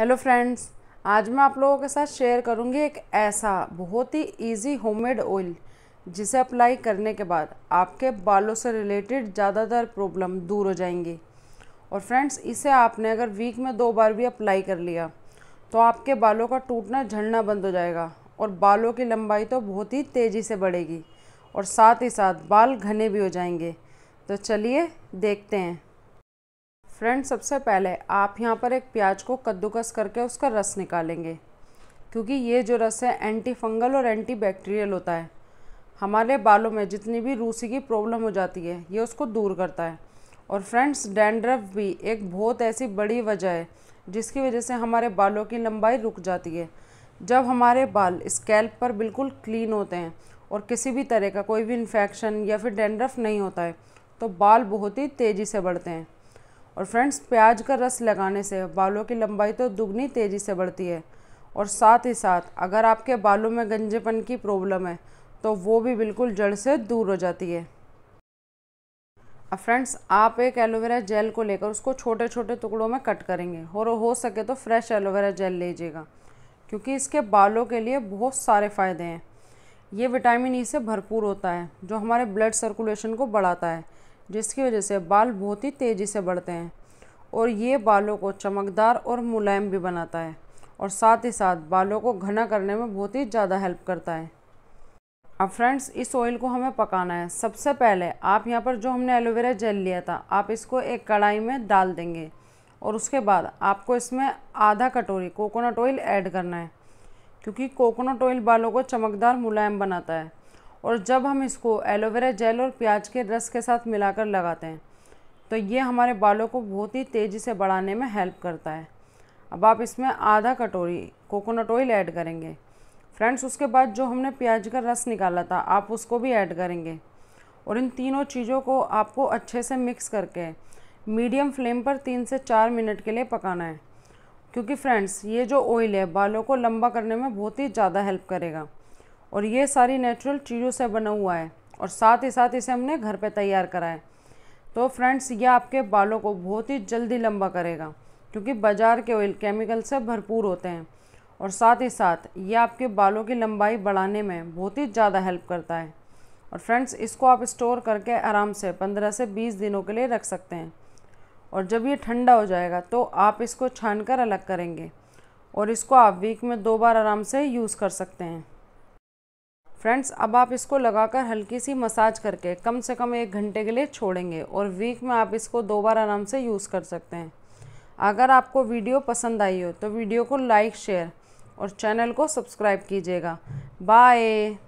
hello friends आज मैं आप लोगों के साथ शेयर करूंगी एक ऐसा बहुत ही इजी होममेड ऑयल जिसे अप्लाई करने के बाद आपके बालों से रिलेटेड ज़्यादातर प्रॉब्लम दूर हो जाएंगी और फ्रेंड्स इसे आपने अगर वीक में दो बार भी अप्लाई कर लिया तो आपके बालों का टूटना झड़ना बंद हो जाएगा और बालों की लंबाई तो बहुत ही तेज़ी से बढ़ेगी और साथ ही साथ बाल घने भी हो जाएंगे तो चलिए देखते हैं फ्रेंड सबसे पहले आप यहाँ पर एक प्याज को कद्दूकस करके उसका रस निकालेंगे क्योंकि ये जो रस है एंटी फंगल और एंटी बैक्टीरियल होता है हमारे बालों में जितनी भी रूसी की प्रॉब्लम हो जाती है ये उसको दूर करता है और फ्रेंड्स डैंड्रफ भी एक बहुत ऐसी बड़ी वजह है जिसकी वजह से हमारे बालों की लंबाई रुक जाती है जब हमारे बाल स्कैल्प पर बिल्कुल क्लीन होते हैं और किसी भी तरह का कोई भी इन्फेक्शन या फिर डैंड्रफ नहीं होता है तो बाल बहुत ही तेज़ी से बढ़ते हैं और फ्रेंड्स प्याज का रस लगाने से बालों की लंबाई तो दुगनी तेज़ी से बढ़ती है और साथ ही साथ अगर आपके बालों में गंजेपन की प्रॉब्लम है तो वो भी बिल्कुल जड़ से दूर हो जाती है अब फ्रेंड्स आप एक एलोवेरा जेल को लेकर उसको छोटे छोटे टुकड़ों में कट करेंगे और हो सके तो फ्रेश एलोवेरा जेल लीजिएगा क्योंकि इसके बालों के लिए बहुत सारे फ़ायदे हैं ये विटामिन ई से भरपूर होता है जो हमारे ब्लड सर्कुलेशन को बढ़ाता है जिसकी वजह से बाल बहुत ही तेज़ी से बढ़ते हैं और ये बालों को चमकदार और मुलायम भी बनाता है और साथ ही साथ बालों को घना करने में बहुत ही ज़्यादा हेल्प करता है अब फ्रेंड्स इस ऑयल को हमें पकाना है सबसे पहले आप यहाँ पर जो हमने एलोवेरा जेल लिया था आप इसको एक कढ़ाई में डाल देंगे और उसके बाद आपको इसमें आधा कटोरी कोकोनट ऑयल ऐड करना है क्योंकि कोकोनट ऑयल बालों को चमकदार मुलायम बनाता है और जब हम इसको एलोवेरा जेल और प्याज के रस के साथ मिलाकर लगाते हैं तो ये हमारे बालों को बहुत ही तेज़ी से बढ़ाने में हेल्प करता है अब आप इसमें आधा कटोरी कोकोनट ऑयल ऐड करेंगे फ्रेंड्स उसके बाद जो हमने प्याज का रस निकाला था आप उसको भी ऐड करेंगे और इन तीनों चीज़ों को आपको अच्छे से मिक्स करके मीडियम फ्लेम पर तीन से चार मिनट के लिए पकाना है क्योंकि फ्रेंड्स ये जो ऑयल है बालों को लंबा करने में बहुत ही ज़्यादा हेल्प करेगा और ये सारी नेचुरल चीज़ों से बना हुआ है और साथ ही साथ इसे हमने घर पे तैयार करा है तो फ्रेंड्स ये आपके बालों को बहुत ही जल्दी लंबा करेगा क्योंकि बाज़ार के ऑयल केमिकल से भरपूर होते हैं और साथ ही साथ ये आपके बालों की लंबाई बढ़ाने में बहुत ही ज़्यादा हेल्प करता है और फ्रेंड्स इसको आप स्टोर करके आराम से पंद्रह से बीस दिनों के लिए रख सकते हैं और जब ये ठंडा हो जाएगा तो आप इसको छान कर अलग करेंगे और इसको आप वीक में दो बार आराम से यूज़ कर सकते हैं फ्रेंड्स अब आप इसको लगाकर हल्की सी मसाज करके कम से कम एक घंटे के लिए छोड़ेंगे और वीक में आप इसको दो बार आराम से यूज़ कर सकते हैं अगर आपको वीडियो पसंद आई हो तो वीडियो को लाइक शेयर और चैनल को सब्सक्राइब कीजिएगा बाय